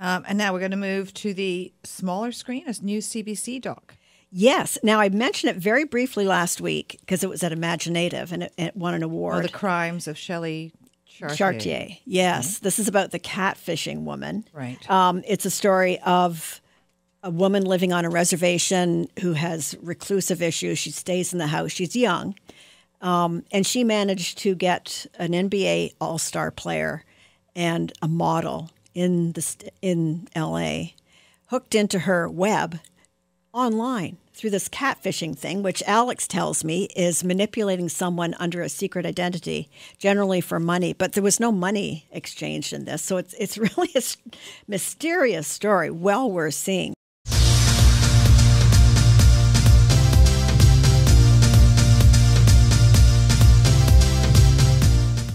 Um, and now we're going to move to the smaller screen, a new CBC doc. Yes. Now I mentioned it very briefly last week because it was at Imaginative and it, it won an award. Oh, the crimes of Shelley Chartier. Chartier. Yes. Mm -hmm. This is about the catfishing woman. Right. Um, it's a story of a woman living on a reservation who has reclusive issues. She stays in the house. She's young, um, and she managed to get an NBA All Star player and a model in the in LA hooked into her web online through this catfishing thing, which Alex tells me is manipulating someone under a secret identity, generally for money. But there was no money exchanged in this, so it's it's really a mysterious story, well worth seeing.